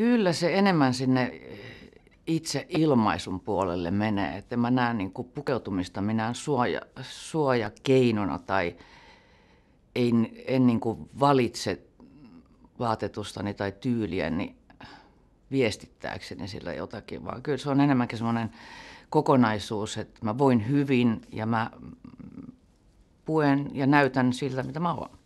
Kyllä se enemmän sinne eh, itse ilmaisun puolelle menee. Että mä näen niin kuin pukeutumista minään suoja, suojakeinona tai en, en niin kuin valitse vaatetustani tai tyyliäni viestittääkseni sillä jotakin, vaan kyllä se on enemmänkin semmoinen kokonaisuus, että mä voin hyvin ja mä puen ja näytän siltä, mitä mä oon.